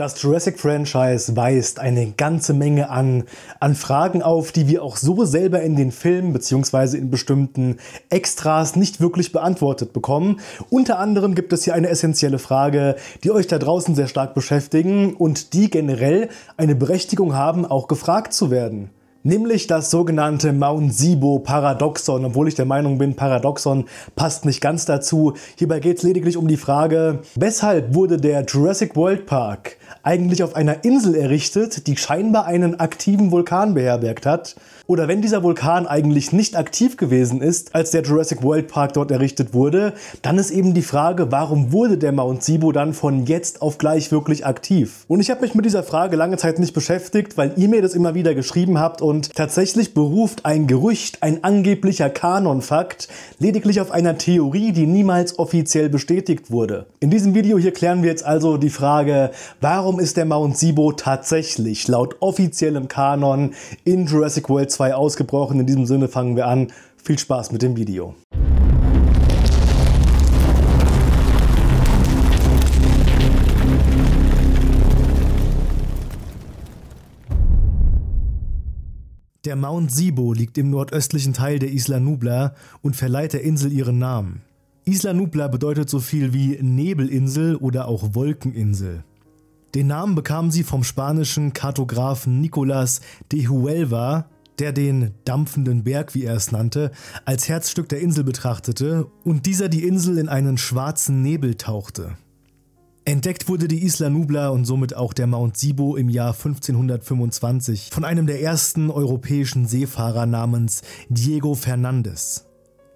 Das Jurassic-Franchise weist eine ganze Menge an, an Fragen auf, die wir auch so selber in den Filmen bzw. in bestimmten Extras nicht wirklich beantwortet bekommen. Unter anderem gibt es hier eine essentielle Frage, die euch da draußen sehr stark beschäftigen und die generell eine Berechtigung haben, auch gefragt zu werden nämlich das sogenannte Mount Sibo Paradoxon, obwohl ich der Meinung bin, Paradoxon passt nicht ganz dazu. Hierbei geht es lediglich um die Frage, weshalb wurde der Jurassic World Park eigentlich auf einer Insel errichtet, die scheinbar einen aktiven Vulkan beherbergt hat oder wenn dieser Vulkan eigentlich nicht aktiv gewesen ist, als der Jurassic World Park dort errichtet wurde, dann ist eben die Frage, warum wurde der Mount Sibo dann von jetzt auf gleich wirklich aktiv? Und ich habe mich mit dieser Frage lange Zeit nicht beschäftigt, weil ihr mir das immer wieder geschrieben habt und tatsächlich beruft ein Gerücht, ein angeblicher Kanonfakt, lediglich auf einer Theorie, die niemals offiziell bestätigt wurde. In diesem Video hier klären wir jetzt also die Frage, warum ist der Mount Sibo tatsächlich laut offiziellem Kanon in Jurassic World 2 ausgebrochen. In diesem Sinne fangen wir an. Viel Spaß mit dem Video. Der Mount Sibo liegt im nordöstlichen Teil der Isla Nubla und verleiht der Insel ihren Namen. Isla Nubla bedeutet so viel wie Nebelinsel oder auch Wolkeninsel. Den Namen bekam sie vom spanischen Kartografen Nicolas de Huelva, der den dampfenden Berg, wie er es nannte, als Herzstück der Insel betrachtete und dieser die Insel in einen schwarzen Nebel tauchte. Entdeckt wurde die Isla Nubla und somit auch der Mount Sibo im Jahr 1525 von einem der ersten europäischen Seefahrer namens Diego Fernandes.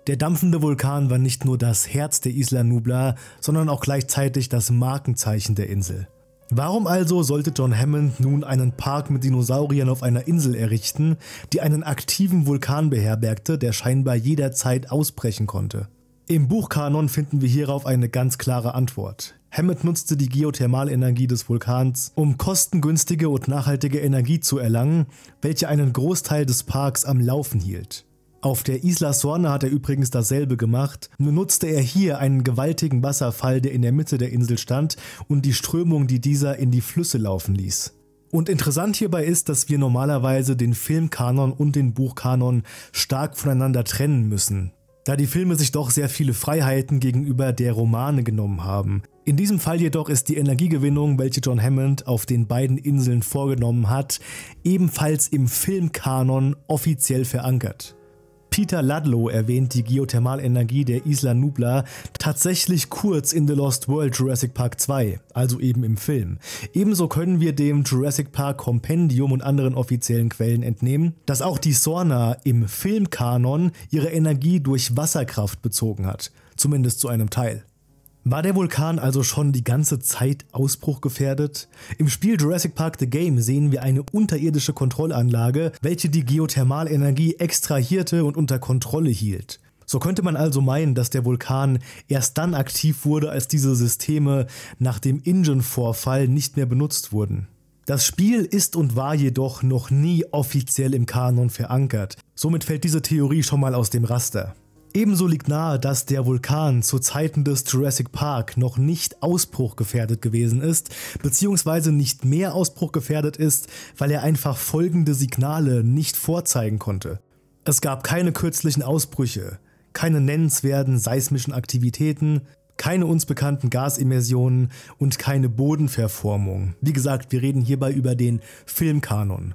Der dampfende Vulkan war nicht nur das Herz der Isla Nubla, sondern auch gleichzeitig das Markenzeichen der Insel. Warum also sollte John Hammond nun einen Park mit Dinosauriern auf einer Insel errichten, die einen aktiven Vulkan beherbergte, der scheinbar jederzeit ausbrechen konnte? Im Buchkanon finden wir hierauf eine ganz klare Antwort. Hammond nutzte die Geothermalenergie des Vulkans, um kostengünstige und nachhaltige Energie zu erlangen, welche einen Großteil des Parks am Laufen hielt. Auf der Isla Sorna hat er übrigens dasselbe gemacht, nur nutzte er hier einen gewaltigen Wasserfall, der in der Mitte der Insel stand und die Strömung, die dieser in die Flüsse laufen ließ. Und interessant hierbei ist, dass wir normalerweise den Filmkanon und den Buchkanon stark voneinander trennen müssen, da die Filme sich doch sehr viele Freiheiten gegenüber der Romane genommen haben. In diesem Fall jedoch ist die Energiegewinnung, welche John Hammond auf den beiden Inseln vorgenommen hat, ebenfalls im Filmkanon offiziell verankert. Peter Ludlow erwähnt die Geothermalenergie der Isla Nublar tatsächlich kurz in The Lost World Jurassic Park 2, also eben im Film. Ebenso können wir dem Jurassic Park Kompendium und anderen offiziellen Quellen entnehmen, dass auch die Sorna im Filmkanon ihre Energie durch Wasserkraft bezogen hat, zumindest zu einem Teil. War der Vulkan also schon die ganze Zeit ausbruchgefährdet? Im Spiel Jurassic Park The Game sehen wir eine unterirdische Kontrollanlage, welche die Geothermalenergie extrahierte und unter Kontrolle hielt. So könnte man also meinen, dass der Vulkan erst dann aktiv wurde, als diese Systeme nach dem Ingen-Vorfall nicht mehr benutzt wurden. Das Spiel ist und war jedoch noch nie offiziell im Kanon verankert. Somit fällt diese Theorie schon mal aus dem Raster. Ebenso liegt nahe, dass der Vulkan zu Zeiten des Jurassic Park noch nicht ausbruchgefährdet gewesen ist, beziehungsweise nicht mehr ausbruchgefährdet ist, weil er einfach folgende Signale nicht vorzeigen konnte. Es gab keine kürzlichen Ausbrüche, keine nennenswerten seismischen Aktivitäten, keine uns bekannten Gasemissionen und keine Bodenverformung. Wie gesagt, wir reden hierbei über den Filmkanon.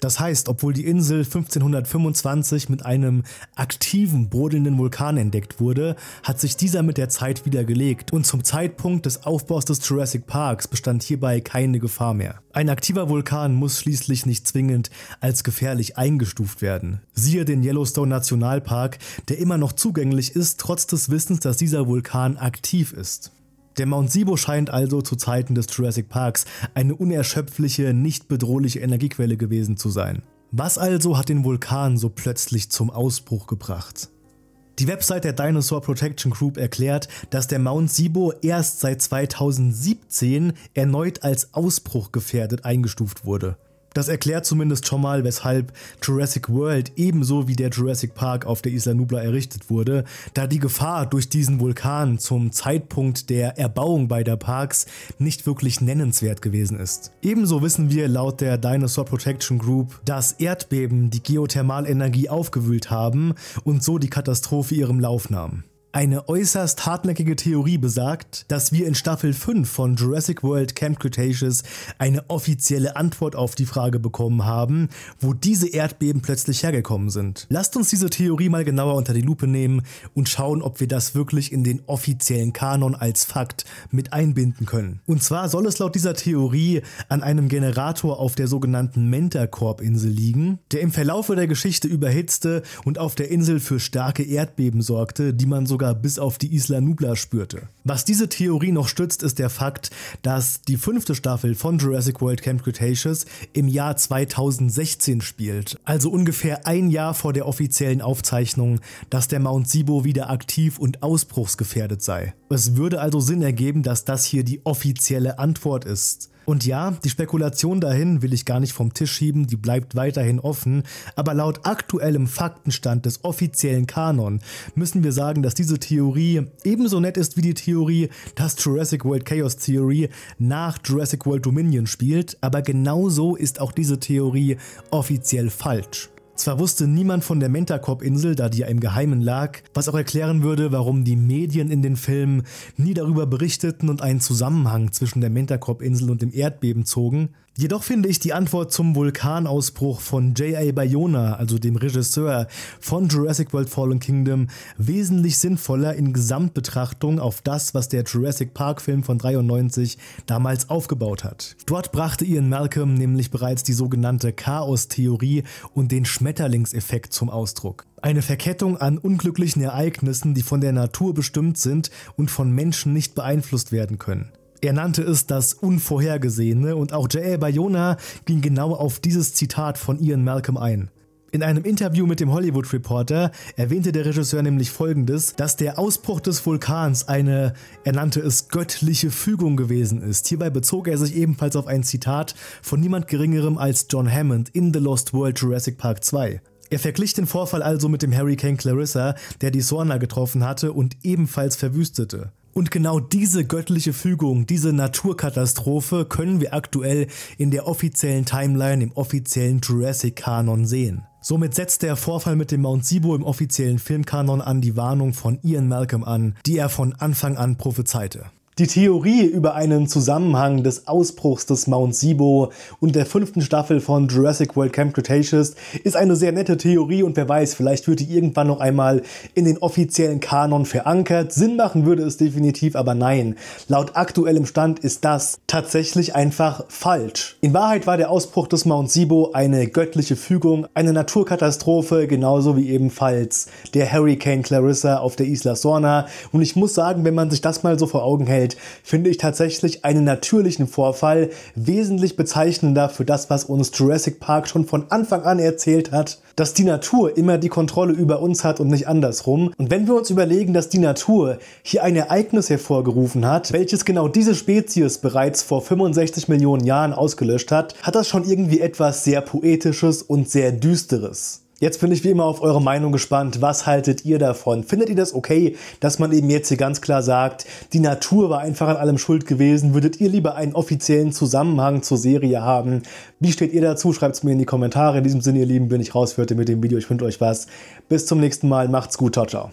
Das heißt, obwohl die Insel 1525 mit einem aktiven, brodelnden Vulkan entdeckt wurde, hat sich dieser mit der Zeit wiedergelegt und zum Zeitpunkt des Aufbaus des Jurassic Parks bestand hierbei keine Gefahr mehr. Ein aktiver Vulkan muss schließlich nicht zwingend als gefährlich eingestuft werden. Siehe den Yellowstone Nationalpark, der immer noch zugänglich ist, trotz des Wissens, dass dieser Vulkan aktiv ist. Der Mount Sibo scheint also zu Zeiten des Jurassic Parks eine unerschöpfliche, nicht bedrohliche Energiequelle gewesen zu sein. Was also hat den Vulkan so plötzlich zum Ausbruch gebracht? Die Website der Dinosaur Protection Group erklärt, dass der Mount Sibo erst seit 2017 erneut als ausbruchgefährdet eingestuft wurde. Das erklärt zumindest schon mal, weshalb Jurassic World ebenso wie der Jurassic Park auf der Isla Nubla errichtet wurde, da die Gefahr durch diesen Vulkan zum Zeitpunkt der Erbauung beider Parks nicht wirklich nennenswert gewesen ist. Ebenso wissen wir laut der Dinosaur Protection Group, dass Erdbeben die Geothermalenergie aufgewühlt haben und so die Katastrophe ihrem Lauf nahmen. Eine äußerst hartnäckige Theorie besagt, dass wir in Staffel 5 von Jurassic World Camp Cretaceous eine offizielle Antwort auf die Frage bekommen haben, wo diese Erdbeben plötzlich hergekommen sind. Lasst uns diese Theorie mal genauer unter die Lupe nehmen und schauen, ob wir das wirklich in den offiziellen Kanon als Fakt mit einbinden können. Und zwar soll es laut dieser Theorie an einem Generator auf der sogenannten Mentorkorb-Insel liegen, der im Verlaufe der Geschichte überhitzte und auf der Insel für starke Erdbeben sorgte, die man sogar Nubla bis auf die Isla Nubla spürte. Was diese Theorie noch stützt, ist der Fakt, dass die fünfte Staffel von Jurassic World Camp Cretaceous im Jahr 2016 spielt, also ungefähr ein Jahr vor der offiziellen Aufzeichnung, dass der Mount Sibo wieder aktiv und ausbruchsgefährdet sei. Es würde also Sinn ergeben, dass das hier die offizielle Antwort ist. Und ja, die Spekulation dahin will ich gar nicht vom Tisch schieben, die bleibt weiterhin offen, aber laut aktuellem Faktenstand des offiziellen Kanon müssen wir sagen, dass diese Theorie ebenso nett ist wie die Theorie, dass Jurassic World Chaos Theory nach Jurassic World Dominion spielt, aber genauso ist auch diese Theorie offiziell falsch. Zwar wusste niemand von der Mentacorp-Insel, da die ja im Geheimen lag, was auch erklären würde, warum die Medien in den Filmen nie darüber berichteten und einen Zusammenhang zwischen der Mentacorp-Insel und dem Erdbeben zogen, Jedoch finde ich die Antwort zum Vulkanausbruch von J.A. Bayona, also dem Regisseur von Jurassic World Fallen Kingdom, wesentlich sinnvoller in Gesamtbetrachtung auf das, was der Jurassic Park Film von 93 damals aufgebaut hat. Dort brachte Ian Malcolm nämlich bereits die sogenannte Chaos-Theorie und den Schmetterlingseffekt zum Ausdruck. Eine Verkettung an unglücklichen Ereignissen, die von der Natur bestimmt sind und von Menschen nicht beeinflusst werden können. Er nannte es das Unvorhergesehene und auch J.L. Bayona ging genau auf dieses Zitat von Ian Malcolm ein. In einem Interview mit dem Hollywood Reporter erwähnte der Regisseur nämlich folgendes, dass der Ausbruch des Vulkans eine, er nannte es göttliche Fügung gewesen ist. Hierbei bezog er sich ebenfalls auf ein Zitat von niemand geringerem als John Hammond in The Lost World Jurassic Park 2. Er verglich den Vorfall also mit dem Hurricane Clarissa, der die Sorna getroffen hatte und ebenfalls verwüstete. Und genau diese göttliche Fügung, diese Naturkatastrophe können wir aktuell in der offiziellen Timeline, im offiziellen Jurassic-Kanon sehen. Somit setzt der Vorfall mit dem Mount Sibo im offiziellen Filmkanon an die Warnung von Ian Malcolm an, die er von Anfang an prophezeite. Die Theorie über einen Zusammenhang des Ausbruchs des Mount Sibo und der fünften Staffel von Jurassic World Camp Cretaceous ist eine sehr nette Theorie und wer weiß, vielleicht wird die irgendwann noch einmal in den offiziellen Kanon verankert. Sinn machen würde es definitiv, aber nein. Laut aktuellem Stand ist das tatsächlich einfach falsch. In Wahrheit war der Ausbruch des Mount Sibo eine göttliche Fügung, eine Naturkatastrophe, genauso wie ebenfalls der Hurricane Clarissa auf der Isla Sorna. Und ich muss sagen, wenn man sich das mal so vor Augen hält, Vergangenheit finde ich tatsächlich einen natürlichen Vorfall wesentlich bezeichnender für das, was uns Jurassic Park schon von Anfang an erzählt hat, dass die Natur immer die Kontrolle über uns hat und nicht andersrum. Und wenn wir uns überlegen, dass die Natur hier ein Ereignis hervorgerufen hat, welches genau diese Spezies bereits vor 65 Millionen Jahren ausgelöscht hat, hat das schon irgendwie etwas sehr Poetisches und sehr Düsteres. Jetzt bin ich wie immer auf eure Meinung gespannt. Was haltet ihr davon? Findet ihr das okay, dass man eben jetzt hier ganz klar sagt, die Natur war einfach an allem schuld gewesen? Würdet ihr lieber einen offiziellen Zusammenhang zur Serie haben? Wie steht ihr dazu? Schreibt es mir in die Kommentare. In diesem Sinne, ihr Lieben, bin ich raus für heute mit dem Video. Ich wünsche euch was. Bis zum nächsten Mal. Macht's gut. Ciao, ciao.